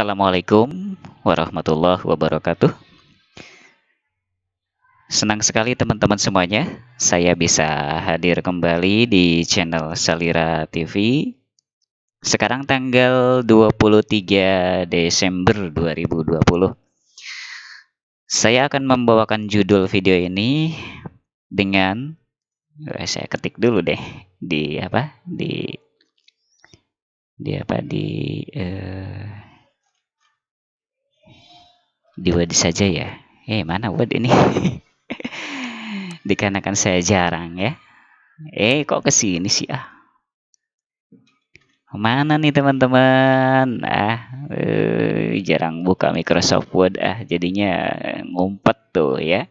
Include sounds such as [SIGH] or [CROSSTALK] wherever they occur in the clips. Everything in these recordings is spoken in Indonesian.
Assalamualaikum warahmatullahi wabarakatuh. Senang sekali teman-teman semuanya, saya bisa hadir kembali di channel Salira TV. Sekarang tanggal 23 Desember 2020. Saya akan membawakan judul video ini dengan eh, saya ketik dulu deh di apa? di di apa di eh, di word saja ya eh mana word ini [LAUGHS] dikarenakan saya jarang ya eh kok kesini sih ah mana nih teman-teman ah eh, jarang buka Microsoft Word ah jadinya ngumpet tuh ya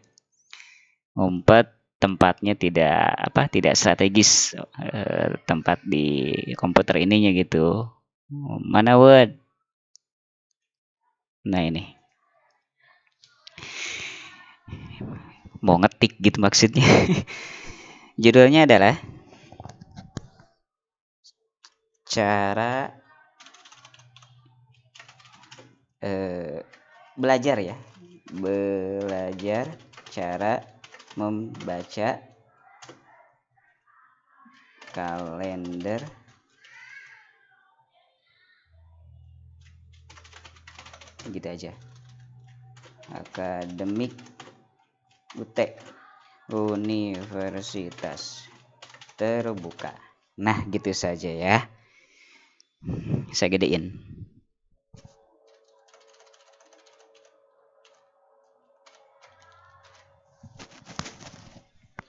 ngumpet tempatnya tidak apa tidak strategis eh, tempat di komputer ininya gitu mana Word nah ini mau ngetik gitu maksudnya [LAUGHS] judulnya adalah cara eh, belajar ya belajar cara membaca kalender gitu aja akademik UTEK Universitas Terbuka nah gitu saja ya saya gedein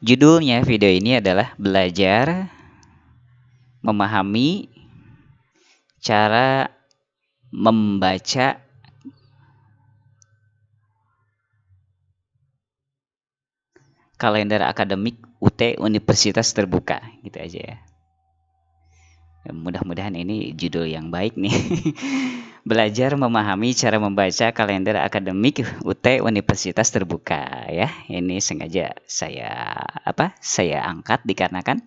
Judulnya video ini adalah belajar memahami cara membaca kalender akademik UT Universitas Terbuka gitu aja ya. ya. Mudah-mudahan ini judul yang baik nih. [LAUGHS] Belajar memahami cara membaca kalender akademik UT Universitas Terbuka ya. Ini sengaja saya apa? Saya angkat dikarenakan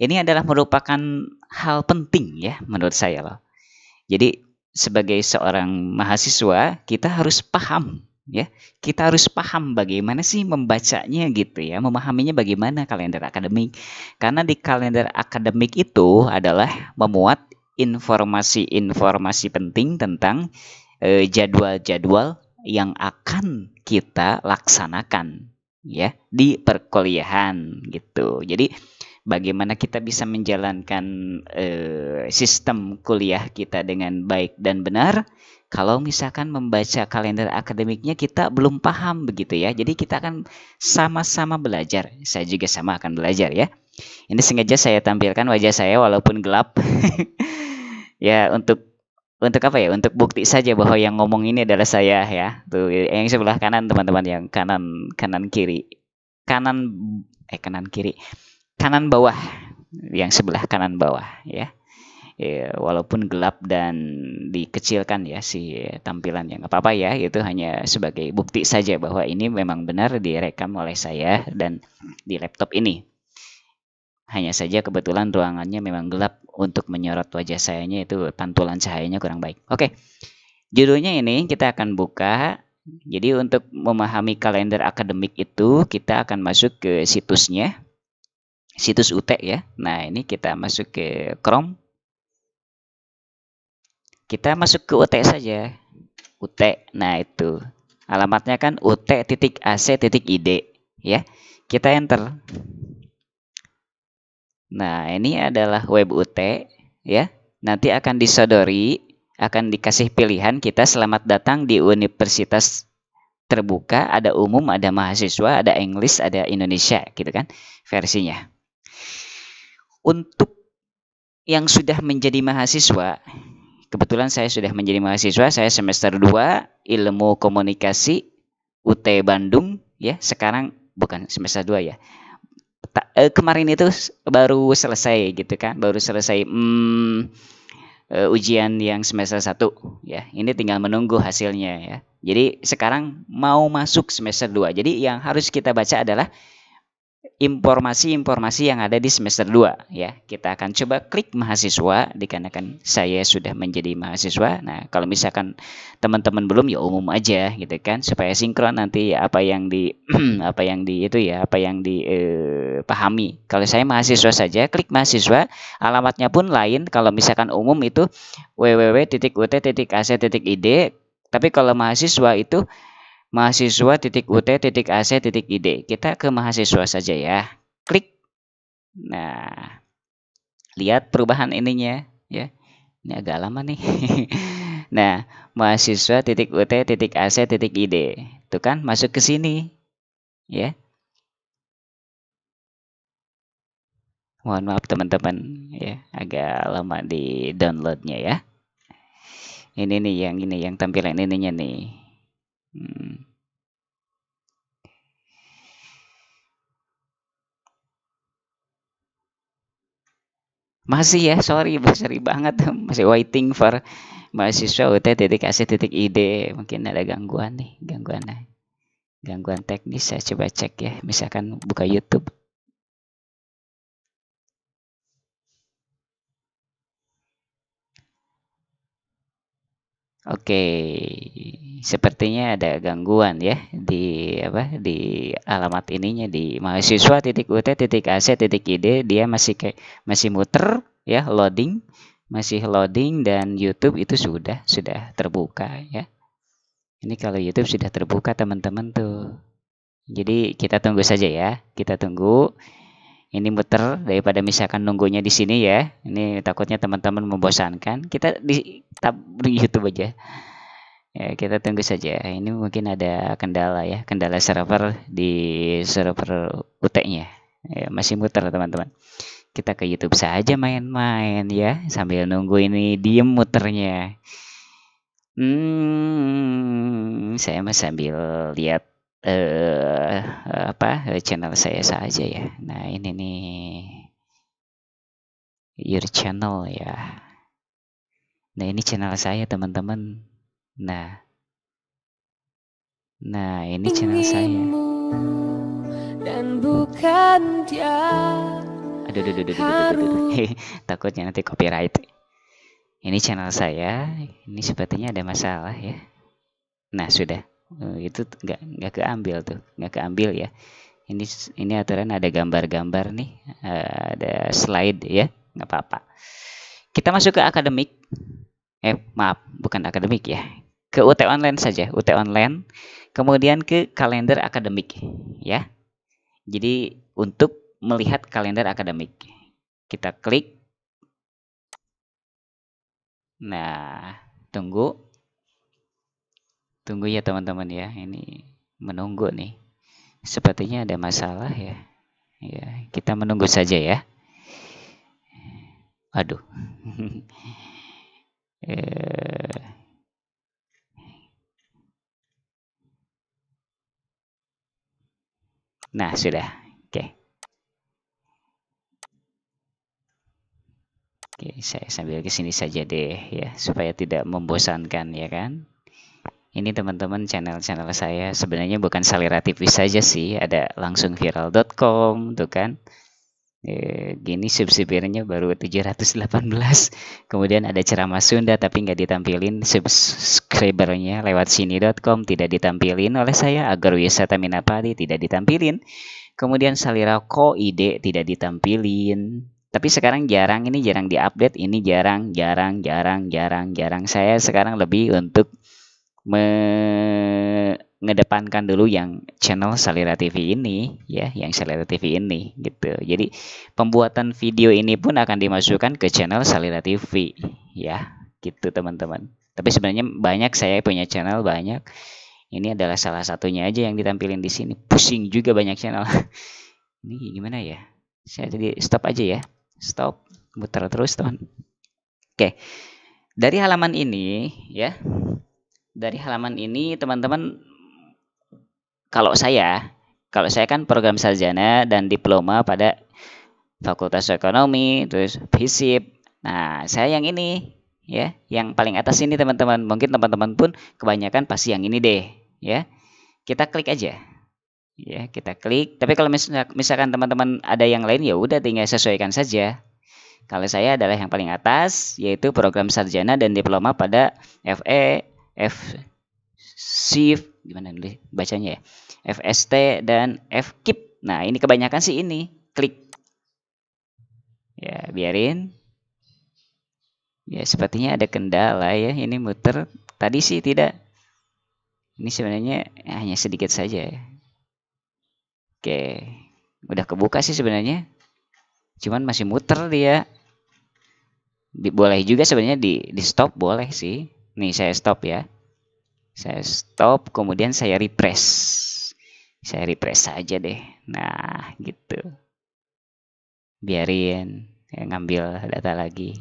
ini adalah merupakan hal penting ya menurut saya loh. Jadi sebagai seorang mahasiswa kita harus paham ya kita harus paham bagaimana sih membacanya gitu ya memahaminya bagaimana kalender akademik karena di kalender akademik itu adalah memuat informasi-informasi penting tentang jadwal eh, jadwal-jadwal yang akan kita laksanakan ya di perkuliahan gitu jadi bagaimana kita bisa menjalankan eh, sistem kuliah kita dengan baik dan benar kalau misalkan membaca kalender akademiknya kita belum paham begitu ya. Jadi kita akan sama-sama belajar. Saya juga sama akan belajar ya. Ini sengaja saya tampilkan wajah saya walaupun gelap. [LAUGHS] ya untuk untuk apa ya? Untuk bukti saja bahwa yang ngomong ini adalah saya ya. Tuh yang sebelah kanan teman-teman yang kanan kanan kiri. Kanan eh kanan kiri. Kanan bawah yang sebelah kanan bawah ya ya, walaupun gelap dan dikecilkan ya si tampilan yang apa-apa ya itu hanya sebagai bukti saja bahwa ini memang benar direkam oleh saya dan di laptop ini hanya saja kebetulan ruangannya memang gelap untuk menyorot wajah sayanya itu pantulan cahayanya kurang baik. Oke. Judulnya ini kita akan buka. Jadi untuk memahami kalender akademik itu kita akan masuk ke situsnya. Situs UT ya. Nah, ini kita masuk ke Chrome kita masuk ke UT saja UT nah itu alamatnya kan UT. ac. id, ya kita enter nah ini adalah web UT ya nanti akan disodori akan dikasih pilihan kita selamat datang di universitas terbuka ada umum ada mahasiswa ada English ada Indonesia gitu kan versinya untuk yang sudah menjadi mahasiswa kebetulan saya sudah menjadi mahasiswa, saya semester 2 Ilmu Komunikasi UT Bandung ya. Sekarang bukan semester 2 ya. Ta, eh, kemarin itu baru selesai gitu kan, baru selesai hmm, uh, ujian yang semester 1 ya. Ini tinggal menunggu hasilnya ya. Jadi sekarang mau masuk semester 2. Jadi yang harus kita baca adalah informasi-informasi yang ada di semester 2 ya. Kita akan coba klik mahasiswa dikarenakan saya sudah menjadi mahasiswa. Nah, kalau misalkan teman-teman belum ya umum aja gitu kan supaya sinkron nanti apa yang di [CLEARS THROAT] apa yang di itu ya, apa yang dipahami. Eh, kalau saya mahasiswa saja klik mahasiswa, alamatnya pun lain kalau misalkan umum itu www.ut.ac.id tapi kalau mahasiswa itu Mahasiswa, titik titik titik UT, mahasiswa.ut.ac.id. Kita ke mahasiswa saja ya. Klik. Nah, lihat perubahan ininya ya. Ini agak lama nih. [LAUGHS] nah, mahasiswa, titik titik titik UT, mahasiswa.ut.ac.id. Tuh kan masuk ke sini. Ya. Mohon maaf teman-teman ya, agak lama di downloadnya ya. Ini nih yang ini yang tampilan ininya nih Hmm. Masih ya, sorry, sorry [LAUGHS] banget. Masih waiting for mahasiswa UT titik AC titik ID. Mungkin ada gangguan nih, gangguan nih eh, gangguan teknis. Saya coba cek ya, misalkan buka YouTube. Oke. Okay sepertinya ada gangguan ya di apa di alamat ininya di mahasiswa titik ut titik ac titik id dia masih kayak masih muter ya loading masih loading dan YouTube itu sudah sudah terbuka ya ini kalau YouTube sudah terbuka teman-teman tuh jadi kita tunggu saja ya kita tunggu ini muter daripada misalkan nunggunya di sini ya ini takutnya teman-teman membosankan kita di tab di YouTube aja Ya, kita tunggu saja. Ini mungkin ada kendala ya, kendala server di server UT-nya. Ya, masih muter teman-teman. Kita ke YouTube saja main-main ya, sambil nunggu ini diem muternya. Hmm, saya masih sambil lihat eh uh, apa channel saya saja ya. Nah, ini nih your channel ya. Nah, ini channel saya teman-teman Nah. Nah, ini channel saya. Dan bukan dia. Aduh, aduh, aduh, aduh, aduh, aduh. [LAUGHS] Takutnya nanti copyright. Ini channel saya. Ini sepertinya ada masalah ya. Nah, sudah. Eh, itu nggak nggak keambil tuh, nggak keambil ya. Ini ini aturan ada gambar-gambar nih, eh, ada slide ya, nggak apa-apa. Kita masuk ke akademik. Eh, maaf, bukan akademik ya ke UT online saja, UT online, kemudian ke kalender akademik ya. Jadi untuk melihat kalender akademik. Kita klik. Nah, tunggu. Tunggu ya teman-teman ya. Ini menunggu nih. Sepertinya ada masalah ya. Ya, kita menunggu saja ya. Aduh. [LAUGHS] Eh, Nah, sudah. Oke. Oke, saya sambil ke sini saja deh ya, supaya tidak membosankan ya kan. Ini teman-teman channel-channel saya sebenarnya bukan selera TV saja sih, ada langsung viral.com tuh kan. Eh, gini subscribernya baru 718 kemudian ada ceramah Sunda tapi nggak ditampilin subscribernya lewat sini.com tidak ditampilin oleh saya agar wisata Minapari tidak ditampilin kemudian ko ide tidak ditampilin tapi sekarang jarang ini jarang diupdate ini jarang jarang jarang jarang jarang saya sekarang lebih untuk me ngedepankan dulu yang channel Salira TV ini ya, yang Salira TV ini gitu. Jadi pembuatan video ini pun akan dimasukkan ke channel Salira TV ya, gitu teman-teman. Tapi sebenarnya banyak saya punya channel banyak. Ini adalah salah satunya aja yang ditampilin di sini. Pusing juga banyak channel. [LAUGHS] ini gimana ya? Saya jadi stop aja ya. Stop, muter terus, teman. Oke. Dari halaman ini ya. Dari halaman ini teman-teman kalau saya, kalau saya kan program sarjana dan diploma pada Fakultas Ekonomi, terus FISIP. Nah, saya yang ini ya, yang paling atas ini teman-teman. Mungkin teman-teman pun kebanyakan pasti yang ini deh, ya. Kita klik aja. Ya, kita klik. Tapi kalau misalkan teman-teman ada yang lain ya udah tinggal sesuaikan saja. Kalau saya adalah yang paling atas yaitu program sarjana dan diploma pada FE F e, shift gimana nih ya, bacanya ya fst dan F Keep. nah ini kebanyakan sih ini klik ya biarin ya sepertinya ada kendala ya ini muter tadi sih tidak ini sebenarnya hanya sedikit saja ya oke udah kebuka sih sebenarnya cuman masih muter dia boleh juga sebenarnya di, di stop boleh sih nih saya stop ya saya stop, kemudian saya refresh. Saya refresh saja deh. Nah, gitu. Biarin saya ngambil data lagi.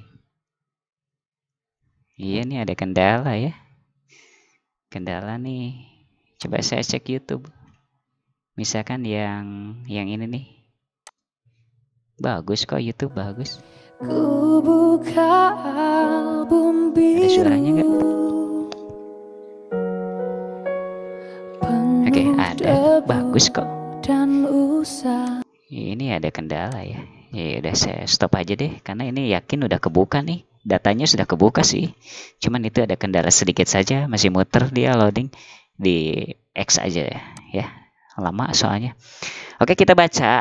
Iya nih ada kendala ya. Kendala nih. Coba saya cek YouTube. Misalkan yang yang ini nih. Bagus kok YouTube bagus. Ku buka album biru. Ada suaranya enggak? bagus kok dan ini ada kendala ya ya udah saya stop aja deh karena ini yakin udah kebuka nih datanya sudah kebuka sih cuman itu ada kendala sedikit saja masih muter dia loading di X aja ya, ya lama soalnya oke kita baca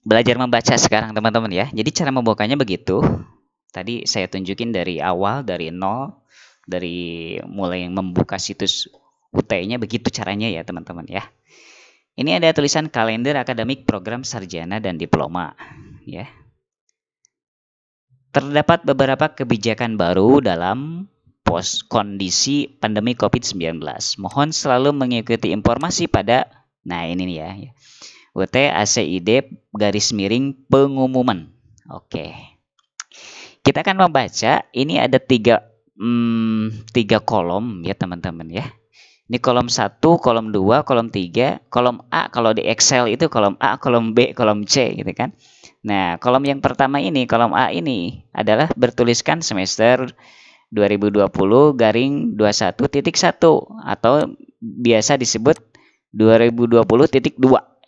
belajar membaca sekarang teman-teman ya jadi cara membukanya begitu tadi saya tunjukin dari awal dari nol dari mulai membuka situs UT-nya begitu caranya ya teman-teman ya ini ada tulisan kalender akademik program sarjana dan diploma, ya. Terdapat beberapa kebijakan baru dalam pos kondisi pandemi COVID-19. Mohon selalu mengikuti informasi pada nah ini nih ya. ya. UT ACID garis miring pengumuman. Oke. Kita akan membaca ini ada tiga hmm, tiga kolom ya teman-teman ya. Ini kolom 1, kolom 2, kolom 3, kolom A kalau di Excel itu kolom A, kolom B, kolom C gitu kan. Nah, kolom yang pertama ini, kolom A ini adalah bertuliskan semester 2020 garing 21.1 atau biasa disebut 2020.2.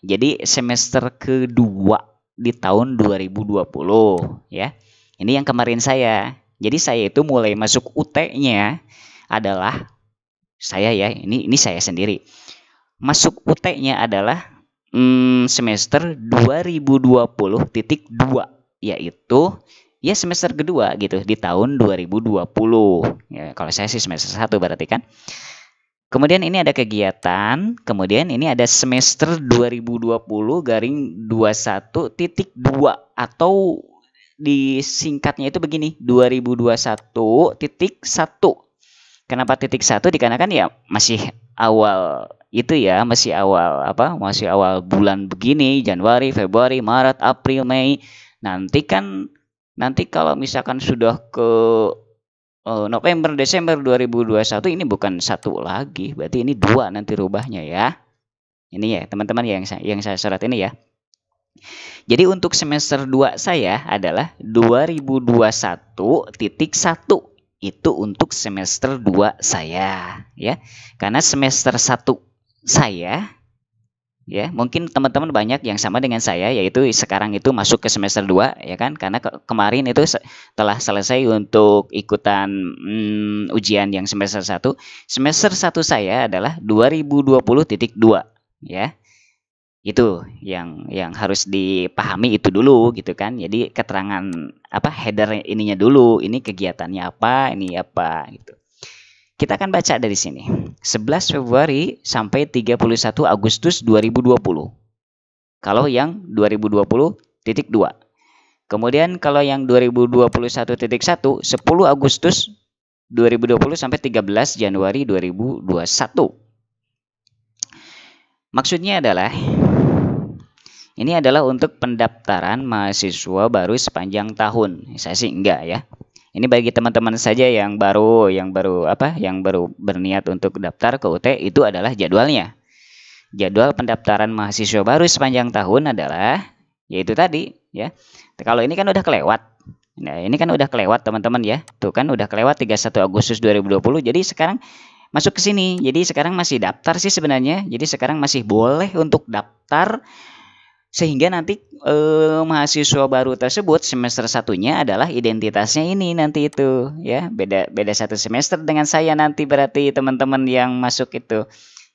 Jadi semester kedua di tahun 2020 ya. Ini yang kemarin saya. Jadi saya itu mulai masuk UT-nya adalah saya ya ini ini saya sendiri masuk UT-nya adalah hmm, semester 2020 titik dua, yaitu ya semester kedua gitu di tahun 2020 ya kalau saya sih semester satu berarti kan Kemudian ini ada kegiatan, kemudian ini ada semester 2020 garing satu titik dua atau disingkatnya itu begini 2021 titik satu. Kenapa titik satu? Dikarenakan ya masih awal itu ya, masih awal apa? Masih awal bulan begini, Januari, Februari, Maret, April, Mei. Nanti kan nanti kalau misalkan sudah ke uh, November, Desember 2021 ini bukan satu lagi, berarti ini dua nanti rubahnya ya. Ini ya teman-teman yang saya, yang saya syarat ini ya. Jadi untuk semester 2 saya adalah 2021 titik satu itu untuk semester 2 saya ya. Karena semester 1 saya ya, mungkin teman-teman banyak yang sama dengan saya yaitu sekarang itu masuk ke semester 2 ya kan karena ke kemarin itu se telah selesai untuk ikutan hmm, ujian yang semester 1. Semester 1 saya adalah 2020.2 ya itu yang yang harus dipahami itu dulu gitu kan jadi keterangan apa header ininya dulu ini kegiatannya apa ini apa gitu kita akan baca dari sini 11 Februari sampai 31 Agustus 2020 kalau yang 2020 titik 2 kemudian kalau yang 2021 titik 1 10 Agustus 2020 sampai 13 Januari 2021 Maksudnya adalah ini adalah untuk pendaftaran mahasiswa baru sepanjang tahun. Saya sih enggak ya. Ini bagi teman-teman saja yang baru yang baru apa? yang baru berniat untuk daftar ke UT itu adalah jadwalnya. Jadwal pendaftaran mahasiswa baru sepanjang tahun adalah yaitu tadi ya. Kalau ini kan udah kelewat. Nah, ini kan udah kelewat teman-teman ya. Tuh kan udah kelewat 31 Agustus 2020. Jadi sekarang masuk ke sini. Jadi sekarang masih daftar sih sebenarnya. Jadi sekarang masih boleh untuk daftar sehingga nanti eh, mahasiswa baru tersebut semester satunya adalah identitasnya ini nanti itu ya beda beda satu semester dengan saya nanti berarti teman-teman yang masuk itu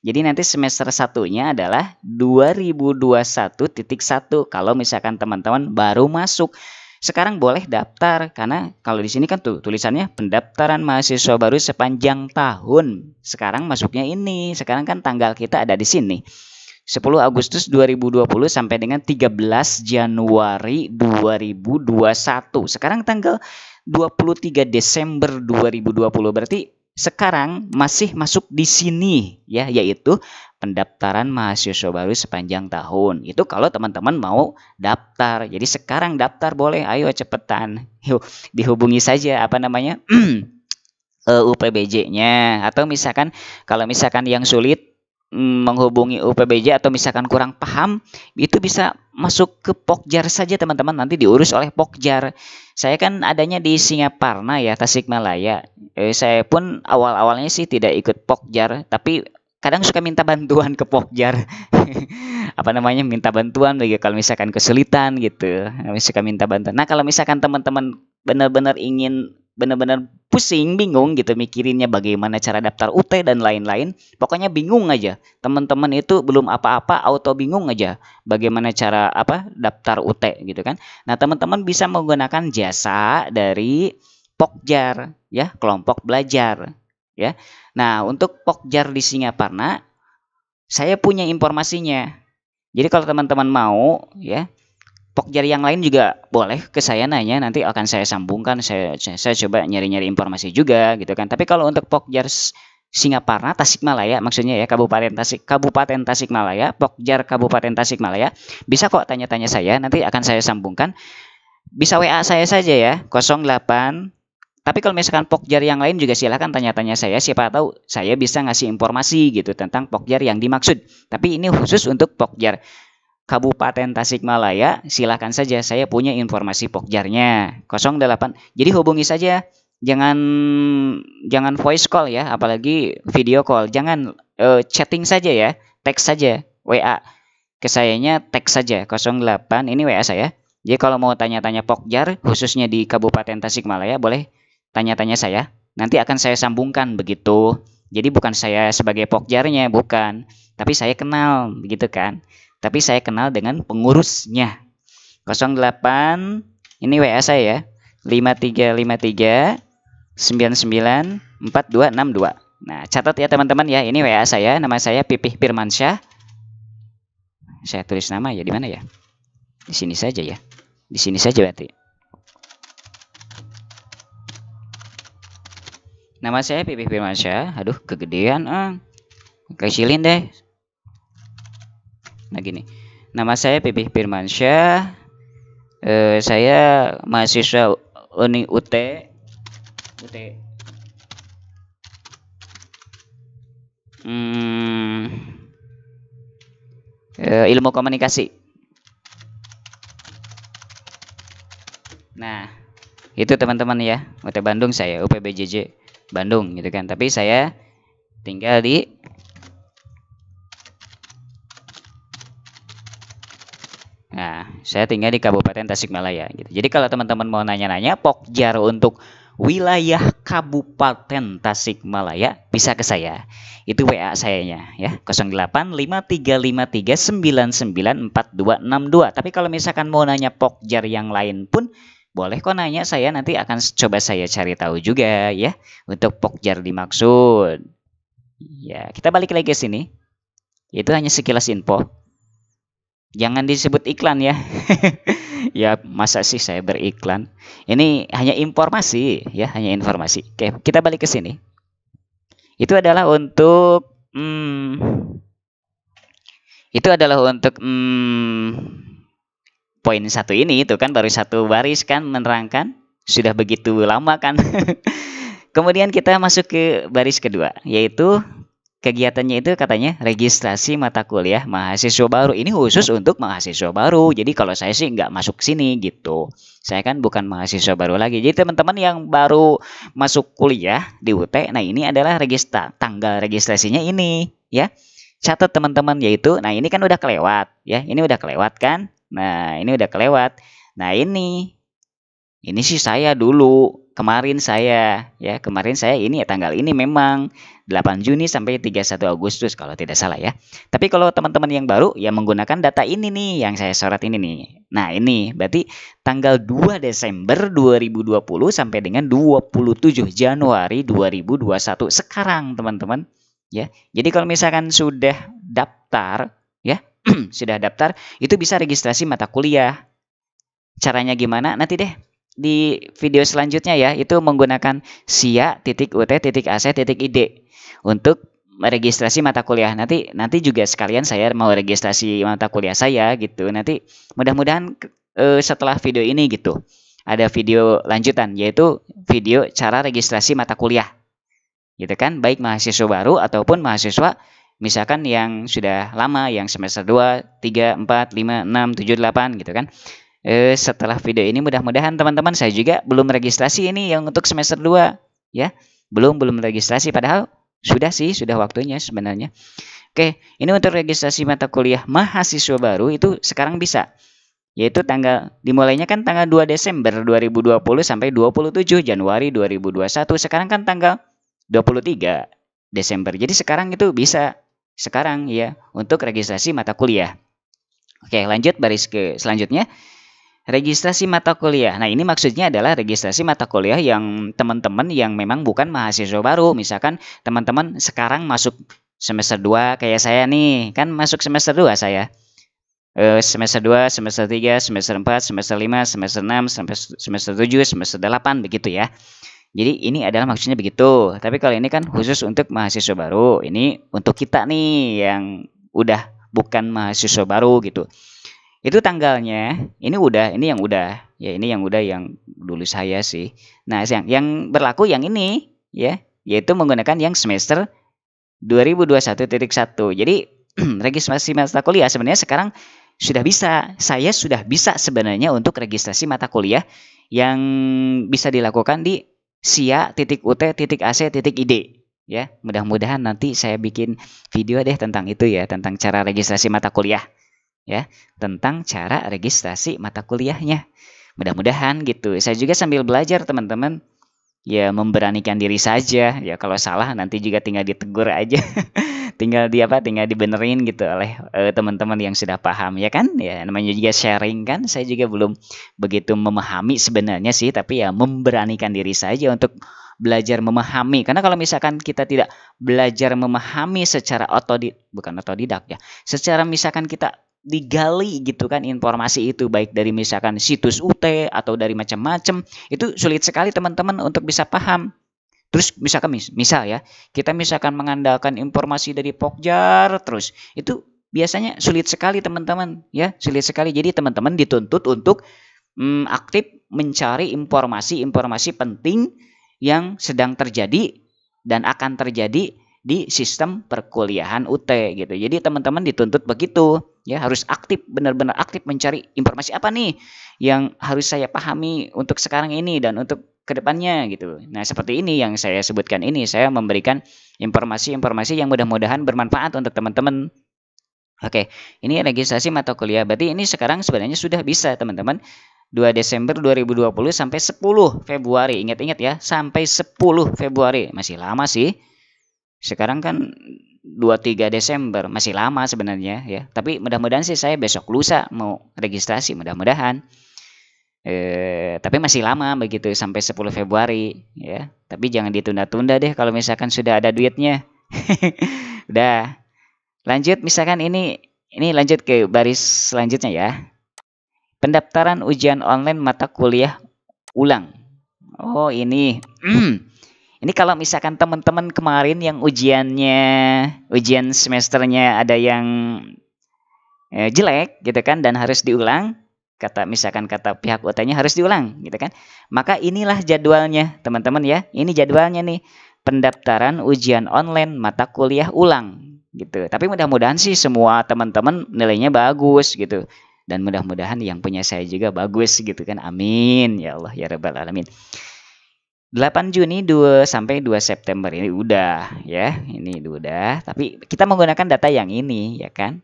jadi nanti semester satunya adalah 2021.1 kalau misalkan teman-teman baru masuk sekarang boleh daftar karena kalau di sini kan tuh tulisannya pendaftaran mahasiswa baru sepanjang tahun. Sekarang masuknya ini, sekarang kan tanggal kita ada di sini. 10 Agustus 2020 sampai dengan 13 Januari 2021. Sekarang tanggal 23 Desember 2020. Berarti sekarang masih masuk di sini ya yaitu pendaftaran mahasiswa baru sepanjang tahun. Itu kalau teman-teman mau daftar. Jadi sekarang daftar boleh. Ayo cepetan. Yuk, dihubungi saja apa namanya? [CLEARS THROAT] Eh, UPBJ-nya atau misalkan kalau misalkan yang sulit menghubungi UPBJ atau misalkan kurang paham itu bisa masuk ke Pokjar saja teman-teman nanti diurus oleh Pokjar. Saya kan adanya di Singaparna ya Tasikmalaya. Eh, saya pun awal-awalnya sih tidak ikut Pokjar tapi kadang suka minta bantuan ke Pokjar. [LAUGHS] Apa namanya minta bantuan bagi kalau misalkan kesulitan gitu. Suka minta bantuan. Nah, kalau misalkan teman-teman benar-benar ingin benar-benar pusing, bingung gitu mikirinnya bagaimana cara daftar UT dan lain-lain. Pokoknya bingung aja. Teman-teman itu belum apa-apa auto bingung aja bagaimana cara apa daftar UT gitu kan. Nah, teman-teman bisa menggunakan jasa dari Pokjar ya, kelompok belajar ya. Nah, untuk Pokjar di Singaparna saya punya informasinya. Jadi kalau teman-teman mau ya, Pokjar yang lain juga boleh ke saya nanya nanti akan saya sambungkan saya saya coba nyari-nyari informasi juga gitu kan. Tapi kalau untuk Pokjar Singaparna Tasikmalaya maksudnya ya Kabupaten Tasik Kabupaten Tasikmalaya, Pokjar Kabupaten Tasikmalaya bisa kok tanya-tanya saya nanti akan saya sambungkan. Bisa WA saya saja ya 08 tapi kalau misalkan Pokjar yang lain juga silahkan tanya-tanya saya, siapa tahu saya bisa ngasih informasi gitu tentang Pokjar yang dimaksud. Tapi ini khusus untuk Pokjar Kabupaten Tasikmalaya, silahkan saja saya punya informasi pokjarnya. 08. Jadi hubungi saja. Jangan jangan voice call ya, apalagi video call. Jangan uh, chatting saja ya, teks saja, WA. Ke sayanya teks saja 08. Ini WA saya. Jadi kalau mau tanya-tanya pokjar khususnya di Kabupaten Tasikmalaya boleh tanya-tanya saya. Nanti akan saya sambungkan begitu. Jadi bukan saya sebagai pokjarnya, bukan. Tapi saya kenal, begitu kan tapi saya kenal dengan pengurusnya. 08 ini WA saya ya. 5353 994262. Nah, catat ya teman-teman ya, ini WA saya, nama saya Pipih Firmansyah. Saya tulis nama ya di mana ya? Di sini saja ya. Di sini saja berarti. Nama saya Pipih Firmansyah. Aduh, kegedean ah. Kecilin deh. Nah gini, nama saya Pipih Firmansyah, eh, saya mahasiswa Uni UT, UT. Hmm, eh, ilmu komunikasi. Nah, itu teman-teman ya, UT Bandung saya, UPBJJ Bandung gitu kan. Tapi saya tinggal di Saya tinggal di Kabupaten Tasikmalaya gitu. Jadi kalau teman-teman mau nanya-nanya Pokjar untuk wilayah Kabupaten Tasikmalaya bisa ke saya. Itu WA sayanya ya 085353994262. Tapi kalau misalkan mau nanya Pokjar yang lain pun boleh kok nanya saya nanti akan coba saya cari tahu juga ya untuk Pokjar dimaksud. Ya, kita balik lagi ke sini. Itu hanya sekilas info jangan disebut iklan ya. [LAUGHS] ya masa sih saya beriklan? Ini hanya informasi ya, hanya informasi. Oke, kita balik ke sini. Itu adalah untuk hmm, itu adalah untuk hmm, poin satu ini itu kan baru satu baris kan menerangkan sudah begitu lama kan. [LAUGHS] Kemudian kita masuk ke baris kedua yaitu Kegiatannya itu katanya registrasi mata kuliah mahasiswa baru. Ini khusus untuk mahasiswa baru. Jadi kalau saya sih nggak masuk sini gitu. Saya kan bukan mahasiswa baru lagi. Jadi teman-teman yang baru masuk kuliah di UT, nah ini adalah registra tanggal registrasinya ini ya. Catat teman-teman yaitu, nah ini kan udah kelewat ya. Ini udah kelewat kan? Nah ini udah kelewat. Nah ini, ini sih saya dulu kemarin saya ya kemarin saya ini ya tanggal ini memang 8 Juni sampai 31 Agustus kalau tidak salah ya. Tapi kalau teman-teman yang baru ya menggunakan data ini nih yang saya sorot ini nih. Nah, ini berarti tanggal 2 Desember 2020 sampai dengan 27 Januari 2021 sekarang teman-teman ya. Jadi kalau misalkan sudah daftar ya, [CLEARS THROAT] sudah daftar itu bisa registrasi mata kuliah. Caranya gimana? Nanti deh di video selanjutnya ya itu menggunakan sia titik ut titik ac titik id untuk registrasi mata kuliah nanti nanti juga sekalian saya mau registrasi mata kuliah saya gitu nanti mudah-mudahan eh, setelah video ini gitu ada video lanjutan yaitu video cara registrasi mata kuliah gitu kan baik mahasiswa baru ataupun mahasiswa misalkan yang sudah lama yang semester 2, 3, 4, 5, 6, 7, 8 gitu kan eh, setelah video ini mudah-mudahan teman-teman saya juga belum registrasi ini yang untuk semester 2 ya. Belum belum registrasi padahal sudah sih, sudah waktunya sebenarnya. Oke, ini untuk registrasi mata kuliah mahasiswa baru itu sekarang bisa yaitu tanggal dimulainya kan tanggal 2 Desember 2020 sampai 27 Januari 2021. Sekarang kan tanggal 23 Desember. Jadi sekarang itu bisa sekarang ya untuk registrasi mata kuliah. Oke, lanjut baris ke selanjutnya. Registrasi mata kuliah. Nah, ini maksudnya adalah registrasi mata kuliah yang teman-teman yang memang bukan mahasiswa baru. Misalkan teman-teman sekarang masuk semester 2 kayak saya nih, kan masuk semester 2 saya. Eh, semester 2, semester 3, semester 4, semester 5, semester 6, semester 7, semester 8 begitu ya. Jadi ini adalah maksudnya begitu. Tapi kalau ini kan khusus untuk mahasiswa baru. Ini untuk kita nih yang udah bukan mahasiswa baru gitu. Itu tanggalnya, ini udah, ini yang udah. Ya, ini yang udah yang dulu saya sih. Nah, yang yang berlaku yang ini ya, yaitu menggunakan yang semester 2021.1. Jadi [CLEARS THROAT] registrasi mata kuliah sebenarnya sekarang sudah bisa. Saya sudah bisa sebenarnya untuk registrasi mata kuliah yang bisa dilakukan di sia.ut.ac.id ya. Mudah-mudahan nanti saya bikin video deh tentang itu ya, tentang cara registrasi mata kuliah ya tentang cara registrasi mata kuliahnya. Mudah-mudahan gitu. Saya juga sambil belajar teman-teman ya memberanikan diri saja ya kalau salah nanti juga tinggal ditegur aja [LAUGHS] tinggal di apa tinggal dibenerin gitu oleh teman eh, teman-teman yang sudah paham ya kan ya namanya juga sharing kan saya juga belum begitu memahami sebenarnya sih tapi ya memberanikan diri saja untuk belajar memahami karena kalau misalkan kita tidak belajar memahami secara otodidak bukan otodidak ya secara misalkan kita digali gitu kan informasi itu baik dari misalkan situs UT atau dari macam-macam itu sulit sekali teman-teman untuk bisa paham terus misalkan mis misal ya kita misalkan mengandalkan informasi dari Pokjar terus itu biasanya sulit sekali teman-teman ya sulit sekali jadi teman-teman dituntut untuk hmm, aktif mencari informasi-informasi penting yang sedang terjadi dan akan terjadi di sistem perkuliahan UT gitu. Jadi teman-teman dituntut begitu ya harus aktif benar-benar aktif mencari informasi apa nih yang harus saya pahami untuk sekarang ini dan untuk kedepannya gitu. Nah seperti ini yang saya sebutkan ini saya memberikan informasi-informasi yang mudah-mudahan bermanfaat untuk teman-teman. Oke, ini registrasi mata kuliah. Berarti ini sekarang sebenarnya sudah bisa teman-teman 2 Desember 2020 sampai 10 Februari. Ingat-ingat ya, sampai 10 Februari. Masih lama sih. Sekarang kan 23 Desember masih lama sebenarnya ya. Tapi mudah-mudahan sih saya besok lusa mau registrasi mudah-mudahan. Eh, tapi masih lama begitu sampai 10 Februari ya. Tapi jangan ditunda-tunda deh kalau misalkan sudah ada duitnya. [LAUGHS] Udah. Lanjut misalkan ini ini lanjut ke baris selanjutnya ya. Pendaftaran ujian online mata kuliah ulang. Oh, ini. [CLEARS THROAT] Ini kalau misalkan teman-teman kemarin yang ujiannya, ujian semesternya ada yang eh, jelek gitu kan dan harus diulang, kata misalkan kata pihak utanya harus diulang gitu kan. Maka inilah jadwalnya, teman-teman ya. Ini jadwalnya nih, pendaftaran ujian online mata kuliah ulang gitu. Tapi mudah-mudahan sih semua teman-teman nilainya bagus gitu dan mudah-mudahan yang punya saya juga bagus gitu kan. Amin ya Allah ya rabbal alamin. 8 Juni 2 sampai 2 September ini udah ya, ini udah. Tapi kita menggunakan data yang ini ya kan?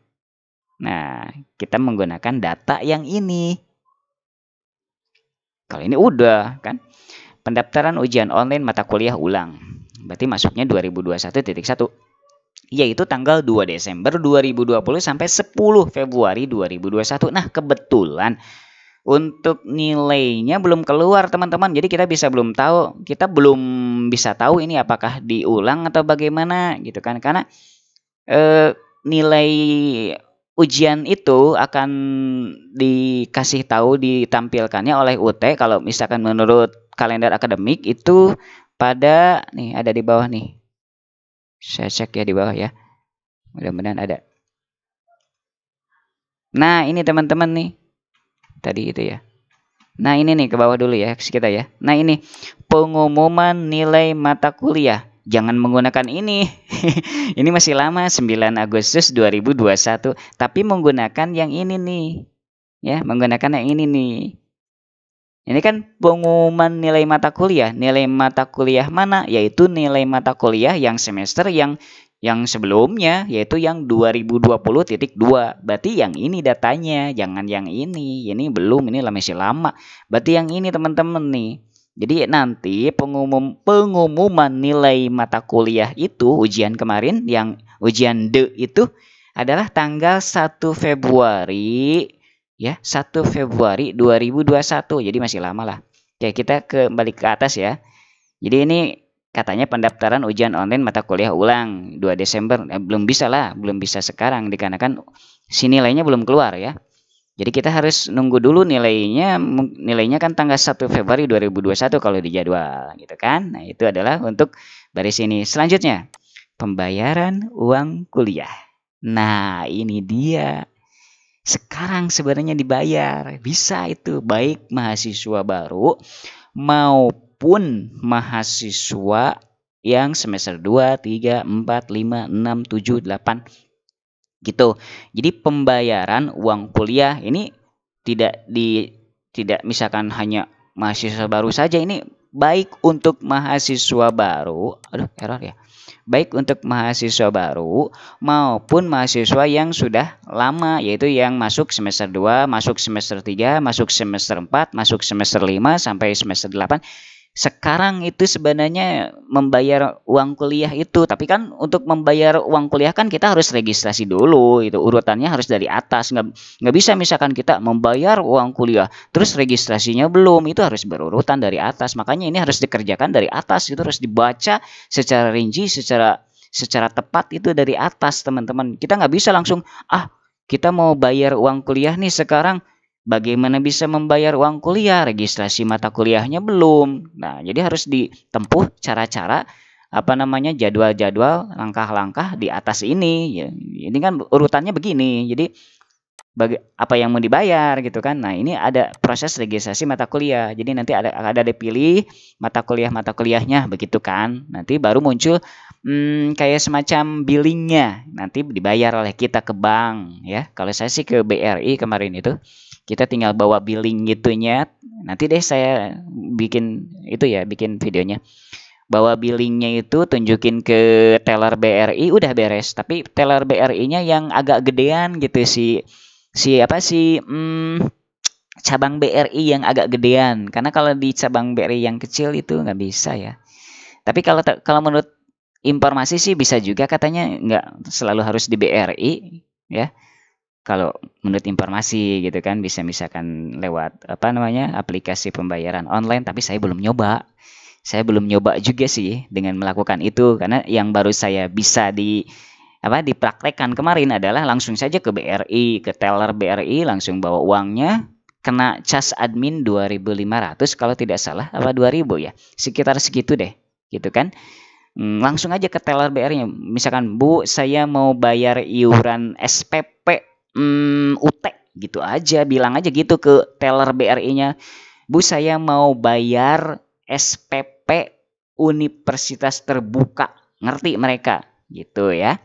Nah, kita menggunakan data yang ini. Kalau ini udah kan? Pendaftaran ujian online mata kuliah ulang. Berarti masuknya 2021.1 yaitu tanggal 2 Desember 2020 sampai 10 Februari 2021. Nah, kebetulan untuk nilainya belum keluar teman-teman. Jadi kita bisa belum tahu, kita belum bisa tahu ini apakah diulang atau bagaimana gitu kan. Karena e, nilai ujian itu akan dikasih tahu ditampilkannya oleh UT kalau misalkan menurut kalender akademik itu pada nih ada di bawah nih. Saya cek ya di bawah ya. Mudah-mudahan ada. Nah, ini teman-teman nih tadi itu ya. Nah ini nih ke bawah dulu ya kita ya. Nah ini pengumuman nilai mata kuliah. Jangan menggunakan ini. [LAUGHS] ini masih lama 9 Agustus 2021. Tapi menggunakan yang ini nih. Ya menggunakan yang ini nih. Ini kan pengumuman nilai mata kuliah. Nilai mata kuliah mana? Yaitu nilai mata kuliah yang semester yang yang sebelumnya yaitu yang 2020.2 berarti yang ini datanya jangan yang ini ini belum ini masih lama berarti yang ini teman-teman nih jadi nanti pengumum pengumuman nilai mata kuliah itu ujian kemarin yang ujian D itu adalah tanggal 1 Februari ya 1 Februari 2021 jadi masih lama lah Oke kita kembali ke atas ya jadi ini katanya pendaftaran ujian online mata kuliah ulang 2 Desember eh, belum bisa lah belum bisa sekarang dikarenakan si nilainya belum keluar ya jadi kita harus nunggu dulu nilainya nilainya kan tanggal 1 Februari 2021 kalau dijadwal gitu kan nah itu adalah untuk baris ini selanjutnya pembayaran uang kuliah nah ini dia sekarang sebenarnya dibayar bisa itu baik mahasiswa baru mau ataupun mahasiswa yang semester 2, 3, 4, 5, 6, 7, 8 gitu. Jadi pembayaran uang kuliah ini tidak di tidak misalkan hanya mahasiswa baru saja ini baik untuk mahasiswa baru, aduh error ya. Baik untuk mahasiswa baru maupun mahasiswa yang sudah lama yaitu yang masuk semester 2, masuk semester 3, masuk semester 4, masuk semester 5 sampai semester 8 sekarang itu sebenarnya membayar uang kuliah itu tapi kan untuk membayar uang kuliah kan kita harus registrasi dulu itu urutannya harus dari atas nggak nggak bisa misalkan kita membayar uang kuliah terus registrasinya belum itu harus berurutan dari atas makanya ini harus dikerjakan dari atas itu harus dibaca secara rinci secara secara tepat itu dari atas teman-teman kita nggak bisa langsung ah kita mau bayar uang kuliah nih sekarang bagaimana bisa membayar uang kuliah, registrasi mata kuliahnya belum. Nah, jadi harus ditempuh cara-cara apa namanya jadwal-jadwal langkah-langkah di atas ini. Ya, ini kan urutannya begini. Jadi bagi, apa yang mau dibayar gitu kan. Nah, ini ada proses registrasi mata kuliah. Jadi nanti ada ada dipilih mata kuliah mata kuliahnya begitu kan. Nanti baru muncul hmm, kayak semacam billingnya nanti dibayar oleh kita ke bank ya kalau saya sih ke BRI kemarin itu kita tinggal bawa billing gitunya nanti deh saya bikin itu ya bikin videonya bawa billingnya itu tunjukin ke teller BRI udah beres tapi teller BRI-nya yang agak gedean gitu si si apa sih hmm, cabang BRI yang agak gedean karena kalau di cabang BRI yang kecil itu nggak bisa ya tapi kalau kalau menurut informasi sih bisa juga katanya nggak selalu harus di BRI ya kalau menurut informasi gitu kan bisa misalkan lewat apa namanya aplikasi pembayaran online tapi saya belum nyoba saya belum nyoba juga sih dengan melakukan itu karena yang baru saya bisa di apa dipraktekkan kemarin adalah langsung saja ke BRI ke teller BRI langsung bawa uangnya kena cas admin 2500 kalau tidak salah apa 2000 ya sekitar segitu deh gitu kan hmm, langsung aja ke teller BRI misalkan Bu saya mau bayar iuran SPP hmm, utek gitu aja bilang aja gitu ke teller BRI-nya Bu saya mau bayar SPP Universitas Terbuka ngerti mereka gitu ya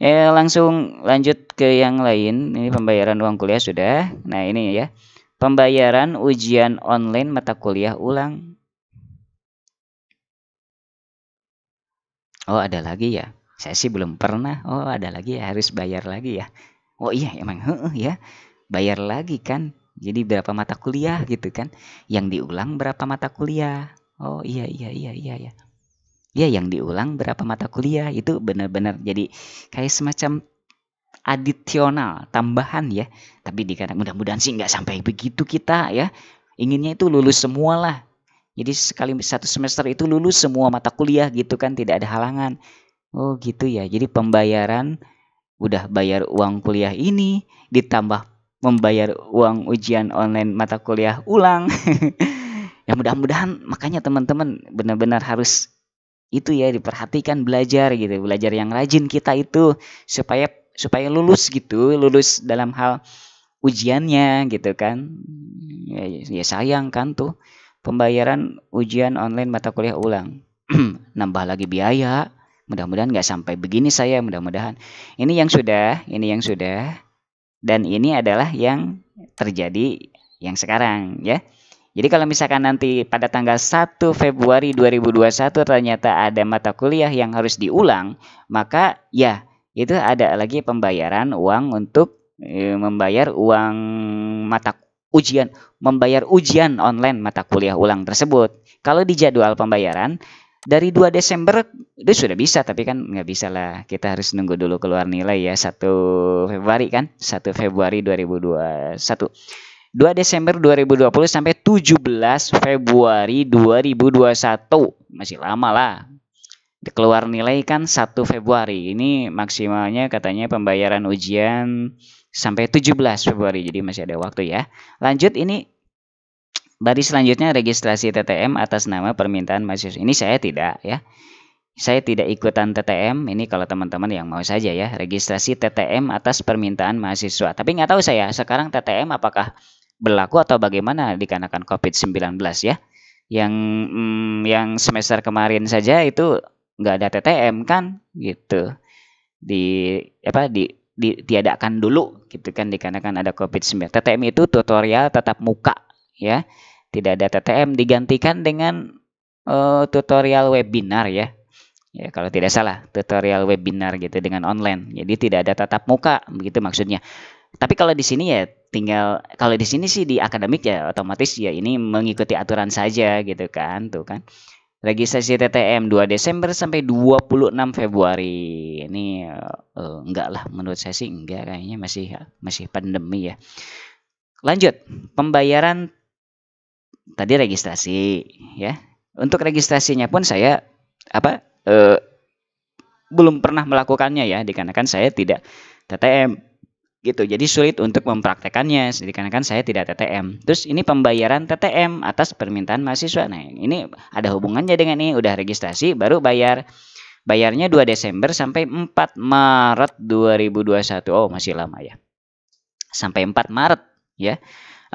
ya langsung lanjut ke yang lain ini pembayaran uang kuliah sudah nah ini ya pembayaran ujian online mata kuliah ulang oh ada lagi ya saya sih belum pernah oh ada lagi ya harus bayar lagi ya oh iya emang heeh ya bayar lagi kan jadi berapa mata kuliah gitu kan yang diulang berapa mata kuliah oh iya iya iya iya iya ya yang diulang berapa mata kuliah itu benar-benar jadi kayak semacam adisional tambahan ya tapi dikarenakan mudah-mudahan sih nggak sampai begitu kita ya inginnya itu lulus semua lah jadi sekali satu semester itu lulus semua mata kuliah gitu kan tidak ada halangan oh gitu ya jadi pembayaran udah bayar uang kuliah ini ditambah membayar uang ujian online mata kuliah ulang [LAUGHS] ya mudah-mudahan makanya teman-teman benar-benar harus itu ya diperhatikan belajar gitu belajar yang rajin kita itu supaya supaya lulus gitu lulus dalam hal ujiannya gitu kan ya, ya sayang kan tuh pembayaran ujian online mata kuliah ulang [CLEARS THROAT] nambah lagi biaya Mudah-mudahan nggak sampai begini saya, mudah-mudahan. Ini yang sudah, ini yang sudah. Dan ini adalah yang terjadi yang sekarang ya. Jadi kalau misalkan nanti pada tanggal 1 Februari 2021 ternyata ada mata kuliah yang harus diulang, maka ya itu ada lagi pembayaran uang untuk e, membayar uang mata ujian, membayar ujian online mata kuliah ulang tersebut. Kalau di jadwal pembayaran dari 2 Desember itu sudah bisa tapi kan nggak bisa lah kita harus nunggu dulu keluar nilai ya 1 Februari kan 1 Februari 2021 2 Desember 2020 sampai 17 Februari 2021 masih lama lah keluar nilai kan 1 Februari ini maksimalnya katanya pembayaran ujian sampai 17 Februari jadi masih ada waktu ya lanjut ini Baris selanjutnya registrasi TTM atas nama permintaan mahasiswa. Ini saya tidak ya. Saya tidak ikutan TTM. Ini kalau teman-teman yang mau saja ya registrasi TTM atas permintaan mahasiswa. Tapi nggak tahu saya sekarang TTM apakah berlaku atau bagaimana dikarenakan COVID-19 ya. Yang hmm, yang semester kemarin saja itu nggak ada TTM kan gitu di apa di di ditiadakan dulu gitu kan dikarenakan ada COVID-19. TTM itu tutorial tetap muka ya tidak ada TTM digantikan dengan uh, tutorial webinar ya ya kalau tidak salah tutorial webinar gitu dengan online jadi tidak ada tatap muka begitu maksudnya tapi kalau di sini ya tinggal kalau di sini sih di akademik ya otomatis ya ini mengikuti aturan saja gitu kan tuh kan registrasi TTM 2 Desember sampai 26 Februari ini uh, enggak lah menurut saya sih enggak kayaknya masih masih pandemi ya lanjut pembayaran tadi registrasi ya. Untuk registrasinya pun saya apa eh, belum pernah melakukannya ya dikarenakan saya tidak TTM gitu. Jadi sulit untuk mempraktekannya dikarenakan saya tidak TTM. Terus ini pembayaran TTM atas permintaan mahasiswa. Nah, ini ada hubungannya dengan ini udah registrasi baru bayar. Bayarnya 2 Desember sampai 4 Maret 2021. Oh, masih lama ya. Sampai 4 Maret ya.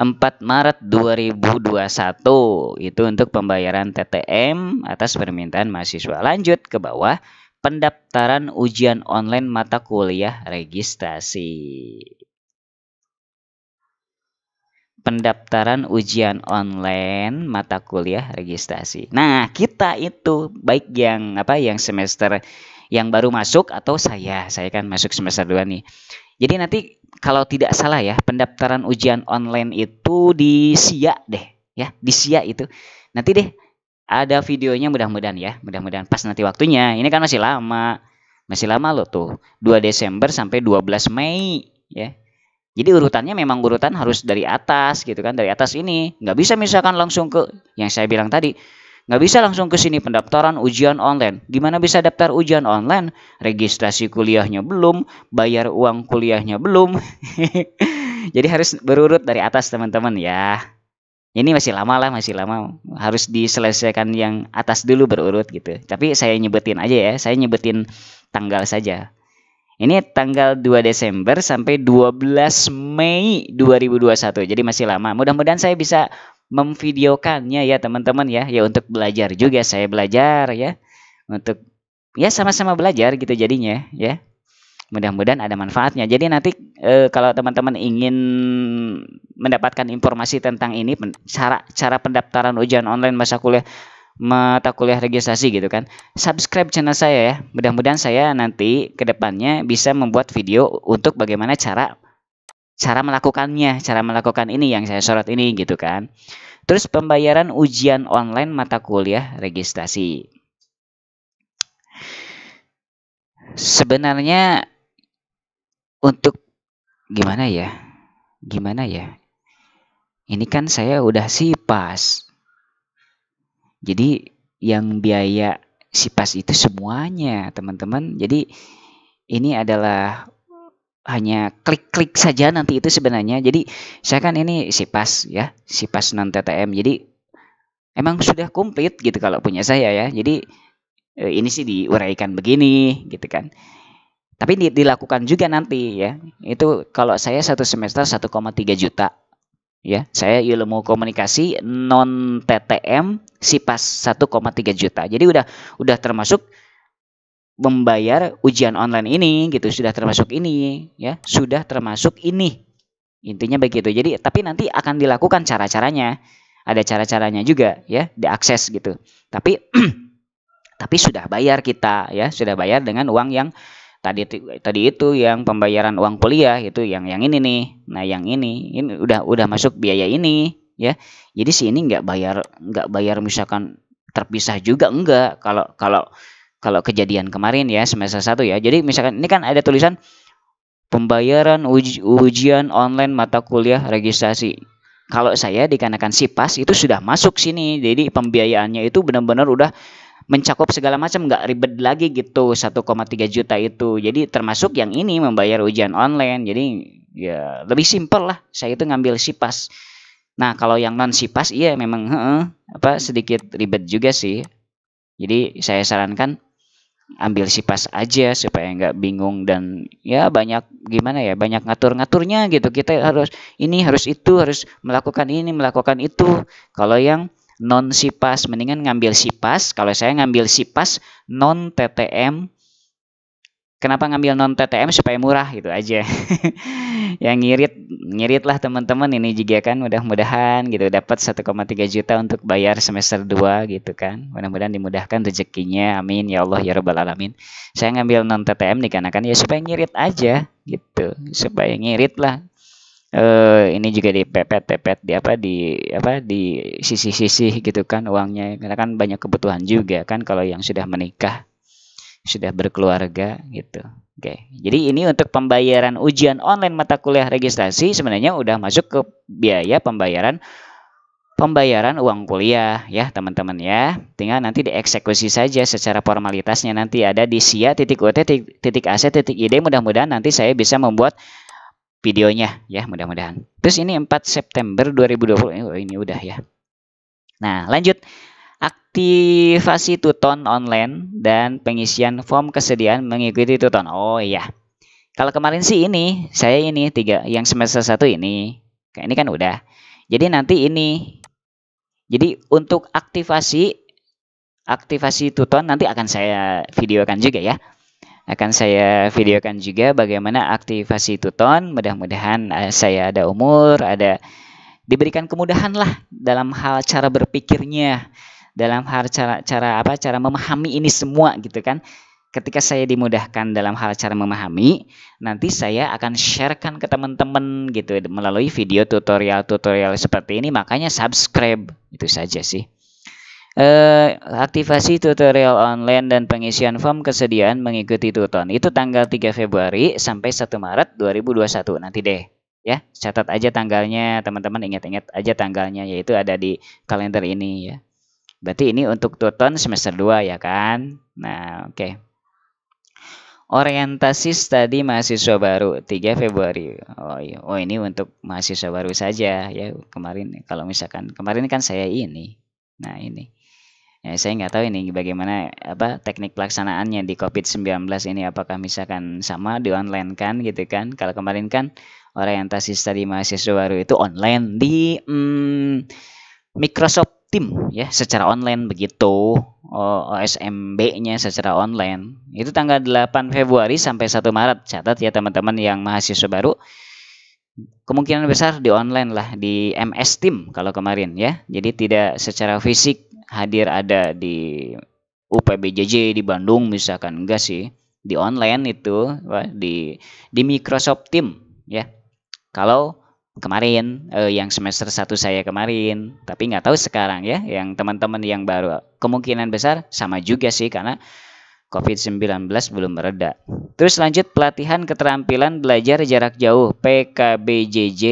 4 Maret 2021 itu untuk pembayaran TTM atas permintaan mahasiswa. Lanjut ke bawah pendaftaran ujian online mata kuliah registrasi. Pendaftaran ujian online mata kuliah registrasi. Nah, kita itu baik yang apa yang semester yang baru masuk atau saya, saya kan masuk semester 2 nih. Jadi nanti kalau tidak salah ya, pendaftaran ujian online itu di SIA deh, ya, di SIA itu. Nanti deh ada videonya mudah-mudahan ya, mudah-mudahan pas nanti waktunya. Ini kan masih lama. Masih lama loh tuh. 2 Desember sampai 12 Mei ya. Jadi urutannya memang urutan harus dari atas gitu kan, dari atas ini. Nggak bisa misalkan langsung ke yang saya bilang tadi, Nggak bisa langsung ke sini pendaftaran ujian online. Gimana bisa daftar ujian online? Registrasi kuliahnya belum, bayar uang kuliahnya belum. [LAUGHS] Jadi harus berurut dari atas teman-teman ya. Ini masih lama lah, masih lama. Harus diselesaikan yang atas dulu berurut gitu. Tapi saya nyebutin aja ya, saya nyebutin tanggal saja. Ini tanggal 2 Desember sampai 12 Mei 2021. Jadi masih lama. Mudah-mudahan saya bisa memvideokannya ya teman-teman ya ya untuk belajar juga saya belajar ya untuk ya sama-sama belajar gitu jadinya ya mudah-mudahan ada manfaatnya jadi nanti e, kalau teman-teman ingin mendapatkan informasi tentang ini cara cara pendaftaran ujian online masa kuliah mata kuliah registrasi gitu kan subscribe channel saya ya mudah-mudahan saya nanti kedepannya bisa membuat video untuk bagaimana cara cara melakukannya, cara melakukan ini yang saya sorot ini gitu kan. Terus pembayaran ujian online mata kuliah registrasi. Sebenarnya untuk gimana ya? Gimana ya? Ini kan saya udah sipas. Jadi yang biaya sipas itu semuanya, teman-teman. Jadi ini adalah hanya klik-klik saja nanti itu sebenarnya. Jadi saya kan ini sipas ya, sipas non TTM. Jadi emang sudah komplit gitu kalau punya saya ya. Jadi e, ini sih diuraikan begini gitu kan. Tapi dilakukan juga nanti ya. Itu kalau saya satu semester 1,3 juta ya. Saya ilmu komunikasi non TTM sipas 1,3 juta. Jadi udah udah termasuk membayar ujian online ini gitu sudah termasuk ini ya sudah termasuk ini intinya begitu jadi tapi nanti akan dilakukan cara caranya ada cara caranya juga ya diakses gitu tapi [CLEARS THROAT] tapi sudah bayar kita ya sudah bayar dengan uang yang tadi tadi itu yang pembayaran uang kuliah itu yang yang ini nih nah yang ini ini udah udah masuk biaya ini ya jadi si ini nggak bayar nggak bayar misalkan terpisah juga enggak kalau kalau kalau kejadian kemarin ya semester 1 ya. Jadi misalkan ini kan ada tulisan pembayaran uj ujian online mata kuliah registrasi. Kalau saya dikarenakan SIPAS itu sudah masuk sini. Jadi pembiayaannya itu benar-benar udah mencakup segala macam nggak ribet lagi gitu 1,3 juta itu. Jadi termasuk yang ini membayar ujian online. Jadi ya lebih simpel lah. Saya itu ngambil SIPAS. Nah, kalau yang non SIPAS iya memang he -he, apa sedikit ribet juga sih. Jadi saya sarankan ambil pas aja supaya nggak bingung dan ya banyak gimana ya banyak ngatur-ngaturnya gitu kita harus ini harus itu harus melakukan ini melakukan itu kalau yang non sipas mendingan ngambil sipas kalau saya ngambil sipas non TTM kenapa ngambil non TTM supaya murah gitu aja [LAUGHS] Yang ngirit ngirit lah teman-teman ini juga kan mudah-mudahan gitu dapat 1,3 juta untuk bayar semester 2 gitu kan mudah-mudahan dimudahkan rezekinya amin ya Allah ya robbal alamin saya ngambil non TTM dikarenakan ya supaya ngirit aja gitu supaya ngirit lah Uh, ini juga di pepet pepet di apa di apa di sisi-sisi gitu kan uangnya karena kan banyak kebutuhan juga kan kalau yang sudah menikah sudah berkeluarga gitu. Oke. Jadi ini untuk pembayaran ujian online mata kuliah registrasi sebenarnya udah masuk ke biaya pembayaran pembayaran uang kuliah ya teman-teman ya. Tinggal nanti dieksekusi saja secara formalitasnya nanti ada di sia.ut.ac.id titik, titik titik mudah-mudahan nanti saya bisa membuat videonya ya mudah-mudahan. Terus ini 4 September 2020 ini udah ya. Nah, lanjut aktivasi tuton online dan pengisian form kesediaan mengikuti tuton. Oh iya. Kalau kemarin sih ini, saya ini tiga yang semester satu ini. Kayak ini kan udah. Jadi nanti ini. Jadi untuk aktivasi aktivasi tuton nanti akan saya videokan juga ya. Akan saya videokan juga bagaimana aktivasi tuton. Mudah-mudahan eh, saya ada umur, ada diberikan kemudahan lah dalam hal cara berpikirnya dalam hal cara cara apa cara memahami ini semua gitu kan ketika saya dimudahkan dalam hal cara memahami, nanti saya akan sharekan ke teman-teman gitu melalui video tutorial-tutorial seperti ini. Makanya subscribe itu saja sih. Eh, aktivasi tutorial online dan pengisian form kesediaan mengikuti Tuton itu tanggal 3 Februari sampai 1 Maret 2021 nanti deh ya catat aja tanggalnya teman-teman ingat-ingat aja tanggalnya yaitu ada di kalender ini ya Berarti ini untuk Tuton semester 2 ya kan? Nah, oke. Okay. Orientasi studi mahasiswa baru 3 Februari. Oh, iya. oh ini untuk mahasiswa baru saja ya. Kemarin kalau misalkan kemarin kan saya ini. Nah, ini. Ya, saya nggak tahu ini bagaimana apa teknik pelaksanaannya di COVID-19 ini apakah misalkan sama di online kan gitu kan. Kalau kemarin kan orientasi studi mahasiswa baru itu online di hmm, Microsoft tim ya secara online begitu OSMB-nya oh, secara online itu tanggal 8 Februari sampai 1 Maret catat ya teman-teman yang mahasiswa baru kemungkinan besar di online lah di MS Team kalau kemarin ya jadi tidak secara fisik hadir ada di UPBJJ di Bandung misalkan enggak sih di online itu di di Microsoft Team ya kalau kemarin eh, yang semester 1 saya kemarin tapi nggak tahu sekarang ya yang teman-teman yang baru kemungkinan besar sama juga sih karena COVID-19 belum mereda. Terus lanjut pelatihan keterampilan belajar jarak jauh PKBJJ.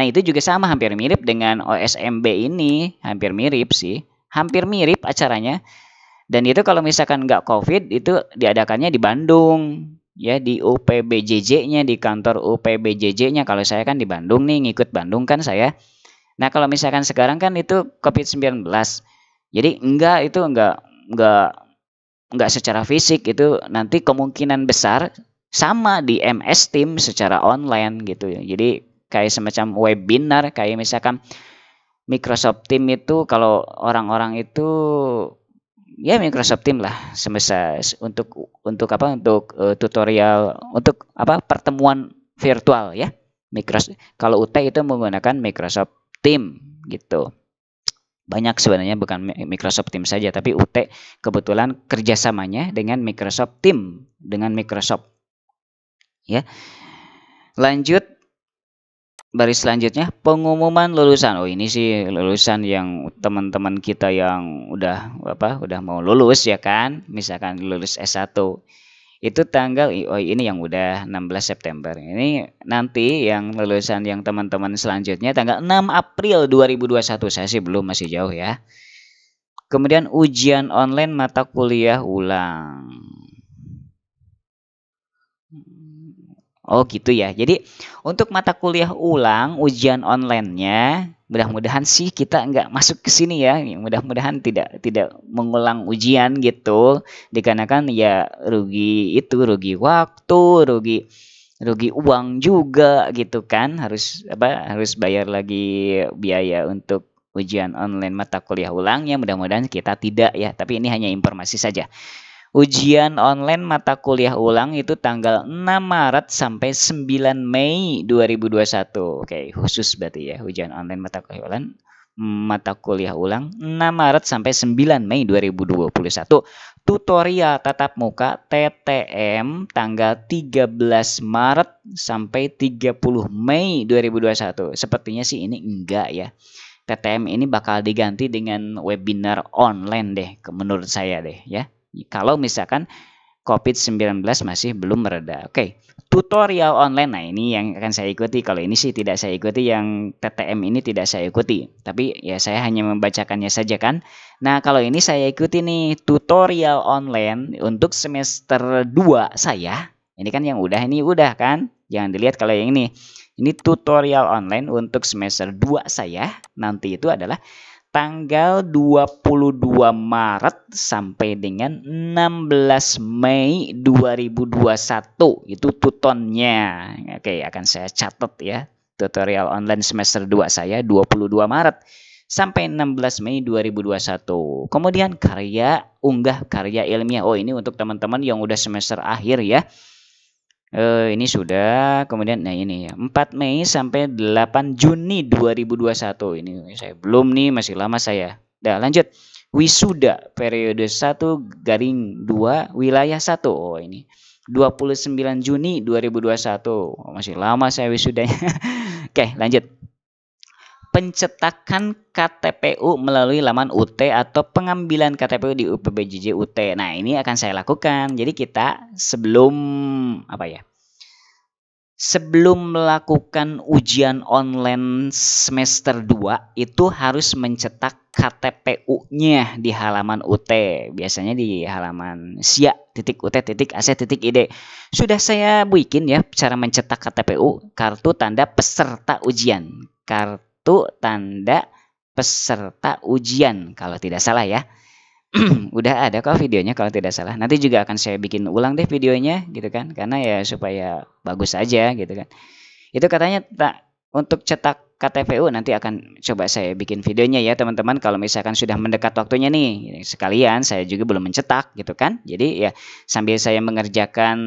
Nah itu juga sama hampir mirip dengan OSMB ini, hampir mirip sih, hampir mirip acaranya. Dan itu kalau misalkan nggak COVID itu diadakannya di Bandung ya di UPBJJ-nya di kantor UPBJJ-nya kalau saya kan di Bandung nih ngikut Bandung kan saya nah kalau misalkan sekarang kan itu COVID-19 jadi enggak itu enggak enggak enggak secara fisik itu nanti kemungkinan besar sama di MS Team secara online gitu ya jadi kayak semacam webinar kayak misalkan Microsoft Team itu kalau orang-orang itu ya Microsoft Team lah semasa untuk untuk apa untuk uh, tutorial untuk apa pertemuan virtual ya Microsoft kalau UT itu menggunakan Microsoft Team gitu banyak sebenarnya bukan Microsoft Team saja tapi UT kebetulan kerjasamanya dengan Microsoft Team dengan Microsoft ya lanjut baris selanjutnya pengumuman lulusan. Oh ini sih lulusan yang teman-teman kita yang udah apa udah mau lulus ya kan. Misalkan lulus S1 itu tanggal oh ini yang udah 16 September. Ini nanti yang lulusan yang teman-teman selanjutnya tanggal 6 April 2021. Saya sih belum masih jauh ya. Kemudian ujian online mata kuliah ulang. Oh gitu ya. Jadi untuk mata kuliah ulang ujian online-nya, mudah-mudahan sih kita nggak masuk ke sini ya. Mudah-mudahan tidak tidak mengulang ujian gitu. Dikarenakan ya rugi itu, rugi waktu, rugi rugi uang juga gitu kan. Harus apa? Harus bayar lagi biaya untuk ujian online mata kuliah ulangnya. Mudah-mudahan kita tidak ya. Tapi ini hanya informasi saja. Ujian online mata kuliah ulang itu tanggal 6 Maret sampai 9 Mei 2021. Oke, khusus berarti ya ujian online mata kuliah ulang mata kuliah ulang 6 Maret sampai 9 Mei 2021. Tutorial tatap muka TTM tanggal 13 Maret sampai 30 Mei 2021. Sepertinya sih ini enggak ya. TTM ini bakal diganti dengan webinar online deh menurut saya deh ya. Kalau misalkan COVID-19 masih belum mereda. Oke, okay. tutorial online. Nah, ini yang akan saya ikuti. Kalau ini sih tidak saya ikuti, yang TTM ini tidak saya ikuti. Tapi ya saya hanya membacakannya saja kan. Nah, kalau ini saya ikuti nih tutorial online untuk semester 2 saya. Ini kan yang udah, ini udah kan. Jangan dilihat kalau yang ini. Ini tutorial online untuk semester 2 saya. Nanti itu adalah tanggal 22 Maret sampai dengan 16 Mei 2021 itu tutonnya. Oke, akan saya catat ya. Tutorial online semester 2 saya 22 Maret sampai 16 Mei 2021. Kemudian karya unggah karya ilmiah. Oh, ini untuk teman-teman yang udah semester akhir ya. Uh, ini sudah kemudian nah ini ya 4 Mei sampai 8 Juni 2021 ini saya belum nih masih lama saya dah lanjut wisuda periode 1 garing 2 wilayah 1 oh ini 29 Juni 2021 oh, masih lama saya wisudanya [LAUGHS] oke okay, lanjut pencetakan KTPU melalui laman UT atau pengambilan KTPU di UPBJJ UT. Nah, ini akan saya lakukan. Jadi kita sebelum apa ya? Sebelum melakukan ujian online semester 2 itu harus mencetak KTPU-nya di halaman UT. Biasanya di halaman SIA titik UT titik AC titik ID. Sudah saya bikin ya cara mencetak KTPU kartu tanda peserta ujian. Kartu satu tanda peserta ujian kalau tidak salah ya. [CLEARS THROAT] Udah ada kok videonya kalau tidak salah. Nanti juga akan saya bikin ulang deh videonya gitu kan karena ya supaya bagus aja gitu kan. Itu katanya tak untuk cetak KTPU nanti akan coba saya bikin videonya ya teman-teman kalau misalkan sudah mendekat waktunya nih sekalian saya juga belum mencetak gitu kan jadi ya sambil saya mengerjakan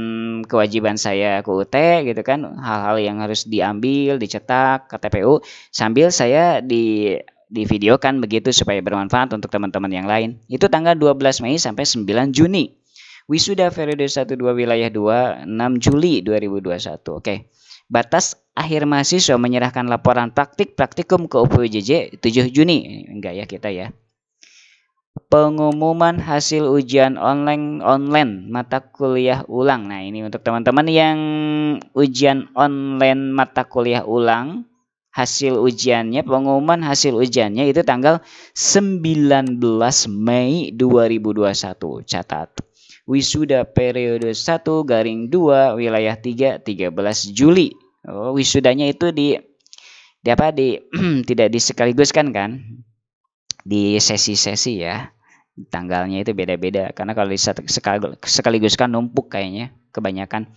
kewajiban saya ke UT gitu kan hal-hal yang harus diambil dicetak KTPU sambil saya di di divideokan begitu supaya bermanfaat untuk teman-teman yang lain itu tanggal 12 Mei sampai 9 Juni wisuda periode 12 wilayah 2 6 Juli 2021 oke okay. Batas akhir mahasiswa menyerahkan laporan praktik praktikum ke UPJJ 7 Juni. Enggak ya kita ya. Pengumuman hasil ujian online online mata kuliah ulang. Nah, ini untuk teman-teman yang ujian online mata kuliah ulang hasil ujiannya, pengumuman hasil ujiannya itu tanggal 19 Mei 2021. Catat wisuda periode 1 garing 2 wilayah 3 13 Juli. Oh, wisudanya itu di di apa di [CLEARS THROAT] tidak disekaliguskan kan Di sesi-sesi ya. Tanggalnya itu beda-beda karena kalau di sekaligus kan numpuk kayaknya kebanyakan.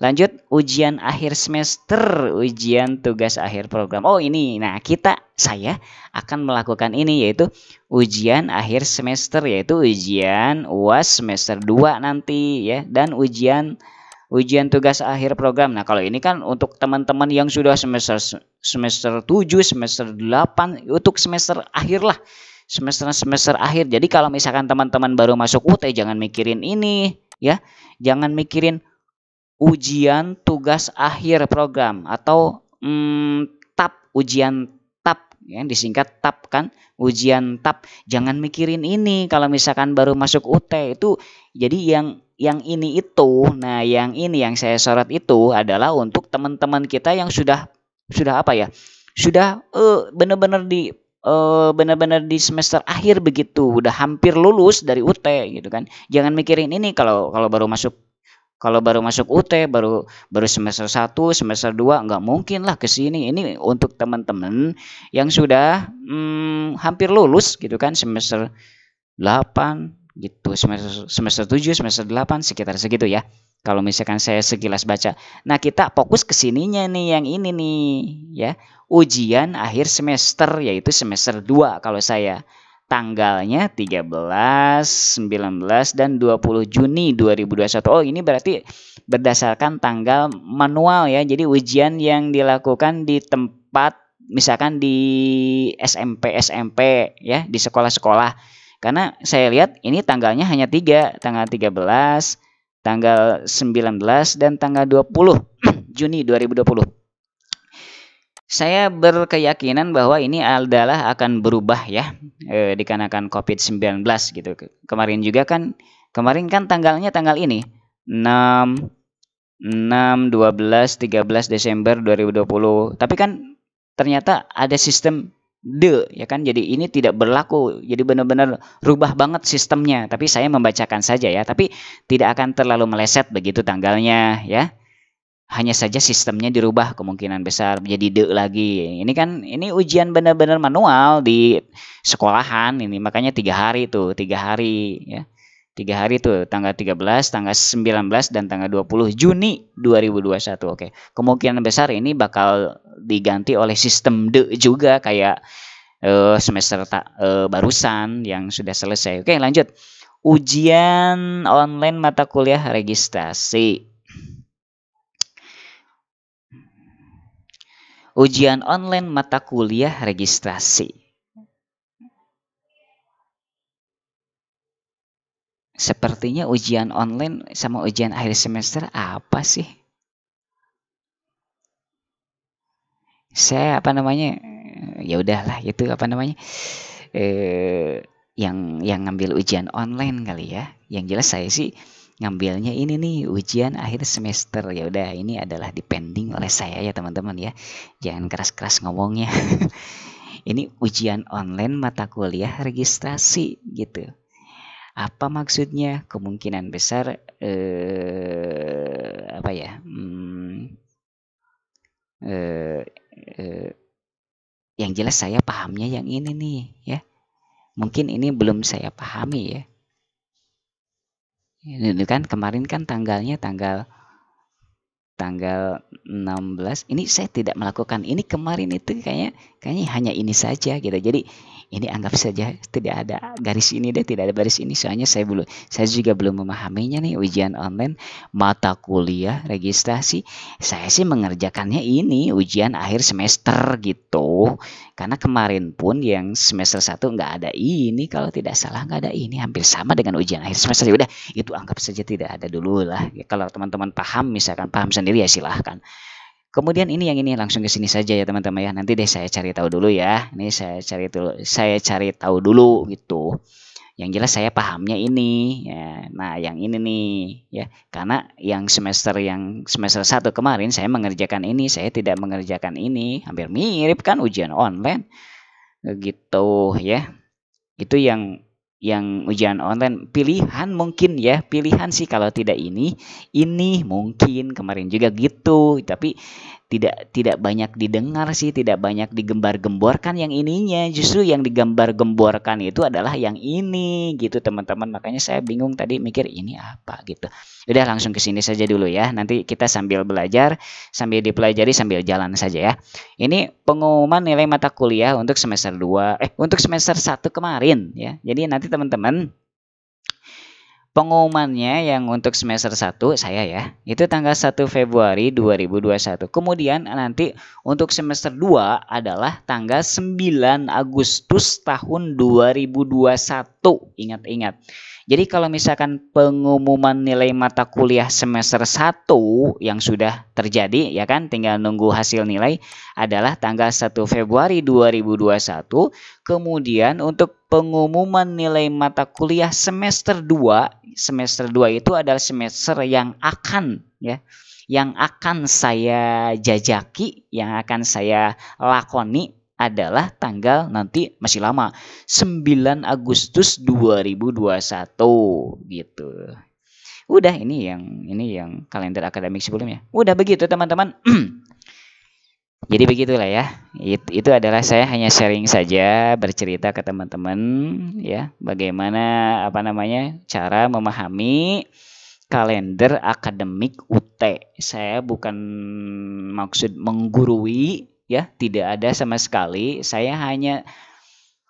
Lanjut ujian akhir semester, ujian tugas akhir program. Oh ini, nah kita saya akan melakukan ini yaitu ujian akhir semester yaitu ujian UAS semester 2 nanti ya dan ujian ujian tugas akhir program. Nah, kalau ini kan untuk teman-teman yang sudah semester semester 7, semester 8 untuk semester akhir lah. Semester-semester akhir. Jadi kalau misalkan teman-teman baru masuk UT jangan mikirin ini ya. Jangan mikirin ujian tugas akhir program atau mm, TAP, ujian TAP yang disingkat TAP kan, ujian TAP. Jangan mikirin ini kalau misalkan baru masuk UT itu jadi yang yang ini itu, nah yang ini yang saya sorot itu adalah untuk teman-teman kita yang sudah sudah apa ya, sudah uh, benar-benar di uh, benar-benar di semester akhir begitu, udah hampir lulus dari UT gitu kan. Jangan mikirin ini kalau kalau baru masuk kalau baru masuk UT, baru baru semester 1, semester 2, nggak mungkin lah ke sini. Ini untuk teman-teman yang sudah hmm, hampir lulus gitu kan semester 8 gitu, semester semester 7, semester 8 sekitar segitu ya. Kalau misalkan saya sekilas baca. Nah, kita fokus ke sininya nih yang ini nih ya. Ujian akhir semester yaitu semester 2 kalau saya tanggalnya 13, 19 dan 20 Juni 2021. Oh, ini berarti berdasarkan tanggal manual ya. Jadi ujian yang dilakukan di tempat misalkan di SMP SMP ya, di sekolah-sekolah. Karena saya lihat ini tanggalnya hanya 3, tanggal 13, tanggal 19 dan tanggal 20 [CLEARS THROAT] Juni 2020. Saya berkeyakinan bahwa ini adalah akan berubah ya eh, dikarenakan COVID-19 gitu. Kemarin juga kan kemarin kan tanggalnya tanggal ini 6 6 12 13 Desember 2020. Tapi kan ternyata ada sistem de ya kan jadi ini tidak berlaku. Jadi benar-benar rubah banget sistemnya. Tapi saya membacakan saja ya, tapi tidak akan terlalu meleset begitu tanggalnya ya hanya saja sistemnya dirubah kemungkinan besar menjadi de lagi. Ini kan ini ujian benar-benar manual di sekolahan ini makanya tiga hari tuh tiga hari ya tiga hari tuh tanggal 13, tanggal 19 dan tanggal 20 Juni 2021. Oke. Kemungkinan besar ini bakal diganti oleh sistem de juga kayak uh, semester ta, uh, barusan yang sudah selesai. Oke, lanjut. Ujian online mata kuliah registrasi. ujian online mata kuliah registrasi. Sepertinya ujian online sama ujian akhir semester apa sih? Saya apa namanya? Ya udahlah itu apa namanya? Eh, yang yang ngambil ujian online kali ya. Yang jelas saya sih ngambilnya ini nih ujian akhir semester ya udah ini adalah depending oleh saya ya teman-teman ya jangan keras-keras ngomongnya [LAUGHS] ini ujian online mata kuliah registrasi gitu apa maksudnya kemungkinan besar eh, apa ya hmm, eh, eh, yang jelas saya pahamnya yang ini nih ya mungkin ini belum saya pahami ya ini kan kemarin kan tanggalnya tanggal tanggal 16. Ini saya tidak melakukan ini kemarin itu kayaknya kayaknya hanya ini saja gitu. Jadi ini anggap saja tidak ada garis ini deh, tidak ada garis ini. Soalnya saya belum, saya juga belum memahaminya nih ujian online mata kuliah registrasi. Saya sih mengerjakannya ini ujian akhir semester gitu. Karena kemarin pun yang semester satu nggak ada ini kalau tidak salah nggak ada ini hampir sama dengan ujian akhir semester. Ya udah itu anggap saja tidak ada dulu lah. Ya, kalau teman-teman paham misalkan paham sendiri ya silahkan. Kemudian ini yang ini langsung ke sini saja ya teman-teman ya. Nanti deh saya cari tahu dulu ya. Ini saya cari dulu, saya cari tahu dulu gitu. Yang jelas saya pahamnya ini. Ya. Nah, yang ini nih ya. Karena yang semester yang semester 1 kemarin saya mengerjakan ini, saya tidak mengerjakan ini. Hampir mirip kan ujian online. Gitu ya. Itu yang yang ujian online pilihan mungkin ya pilihan sih kalau tidak ini ini mungkin kemarin juga gitu tapi tidak tidak banyak didengar sih, tidak banyak digembar-gemborkan yang ininya. Justru yang digembar-gemborkan itu adalah yang ini gitu, teman-teman. Makanya saya bingung tadi mikir ini apa gitu. Udah langsung ke sini saja dulu ya. Nanti kita sambil belajar, sambil dipelajari sambil jalan saja ya. Ini pengumuman nilai mata kuliah untuk semester 2 eh untuk semester 1 kemarin ya. Jadi nanti teman-teman Pengumumannya yang untuk semester 1 saya ya, itu tanggal 1 Februari 2021. Kemudian nanti untuk semester 2 adalah tanggal 9 Agustus tahun 2021. Ingat-ingat. Jadi kalau misalkan pengumuman nilai mata kuliah semester 1 yang sudah terjadi ya kan tinggal nunggu hasil nilai adalah tanggal 1 Februari 2021. Kemudian untuk pengumuman nilai mata kuliah semester 2, semester 2 itu adalah semester yang akan ya yang akan saya jajaki, yang akan saya lakoni adalah tanggal nanti masih lama 9 Agustus 2021 gitu. Udah ini yang ini yang kalender akademik sebelumnya. Udah begitu teman-teman. [CLEARS THROAT] Jadi begitulah ya. It, itu adalah saya hanya sharing saja bercerita ke teman-teman ya bagaimana apa namanya cara memahami kalender akademik UT. Saya bukan maksud menggurui ya tidak ada sama sekali saya hanya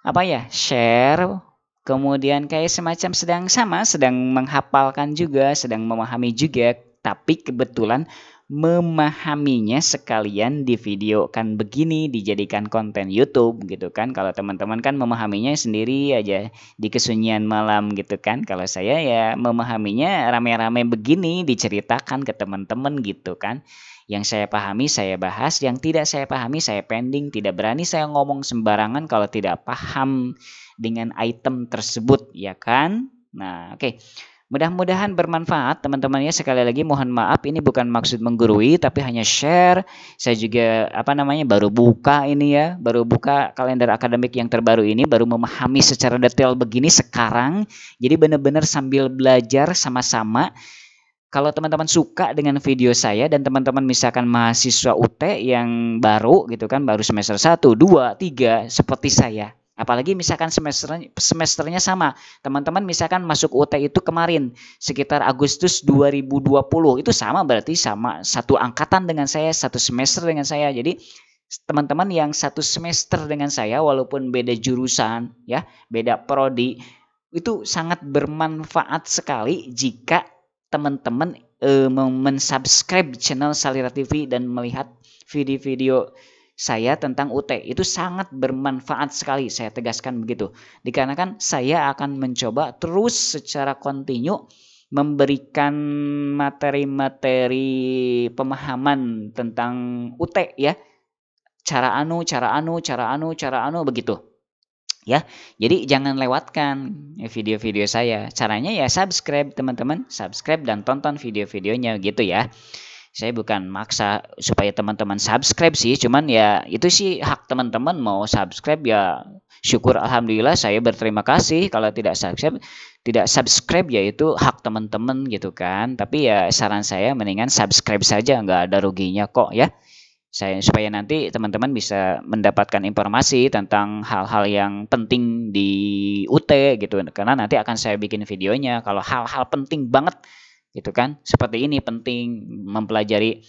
apa ya share kemudian kayak semacam sedang sama sedang menghafalkan juga sedang memahami juga tapi kebetulan memahaminya sekalian di video kan begini dijadikan konten YouTube gitu kan kalau teman-teman kan memahaminya sendiri aja di kesunyian malam gitu kan kalau saya ya memahaminya rame-rame begini diceritakan ke teman-teman gitu kan yang saya pahami saya bahas, yang tidak saya pahami saya pending, tidak berani saya ngomong sembarangan kalau tidak paham dengan item tersebut, ya kan? Nah, oke. Okay. Mudah-mudahan bermanfaat teman-teman ya. Sekali lagi mohon maaf ini bukan maksud menggurui tapi hanya share. Saya juga apa namanya baru buka ini ya, baru buka kalender akademik yang terbaru ini, baru memahami secara detail begini sekarang. Jadi benar-benar sambil belajar sama-sama kalau teman-teman suka dengan video saya dan teman-teman misalkan mahasiswa UT yang baru gitu kan baru semester 1, 2, 3 seperti saya. Apalagi misalkan semester semesternya sama. Teman-teman misalkan masuk UT itu kemarin sekitar Agustus 2020. Itu sama berarti sama satu angkatan dengan saya, satu semester dengan saya. Jadi teman-teman yang satu semester dengan saya walaupun beda jurusan ya, beda prodi itu sangat bermanfaat sekali jika teman-teman uh, mensubscribe channel Salira TV dan melihat video-video saya tentang UT itu sangat bermanfaat sekali saya tegaskan begitu dikarenakan saya akan mencoba terus secara kontinu memberikan materi-materi pemahaman tentang UT ya cara anu cara anu cara anu cara anu begitu ya. Jadi jangan lewatkan video-video saya. Caranya ya subscribe teman-teman, subscribe dan tonton video-videonya gitu ya. Saya bukan maksa supaya teman-teman subscribe sih, cuman ya itu sih hak teman-teman mau subscribe ya syukur alhamdulillah saya berterima kasih kalau tidak subscribe tidak subscribe ya itu hak teman-teman gitu kan. Tapi ya saran saya mendingan subscribe saja nggak ada ruginya kok ya saya supaya nanti teman-teman bisa mendapatkan informasi tentang hal-hal yang penting di UT gitu karena nanti akan saya bikin videonya kalau hal-hal penting banget gitu kan seperti ini penting mempelajari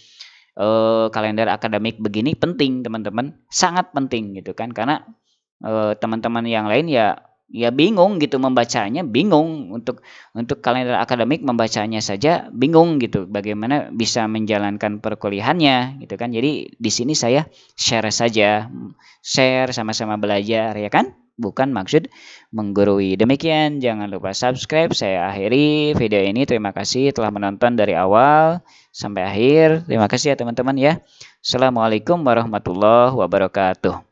uh, kalender akademik begini penting teman-teman sangat penting gitu kan karena eh, teman-teman uh, teman -teman yang lain ya ya bingung gitu membacanya bingung untuk untuk kalender akademik membacanya saja bingung gitu bagaimana bisa menjalankan perkuliahannya gitu kan jadi di sini saya share saja share sama-sama belajar ya kan bukan maksud menggurui demikian jangan lupa subscribe saya akhiri video ini terima kasih telah menonton dari awal sampai akhir terima kasih ya teman-teman ya assalamualaikum warahmatullahi wabarakatuh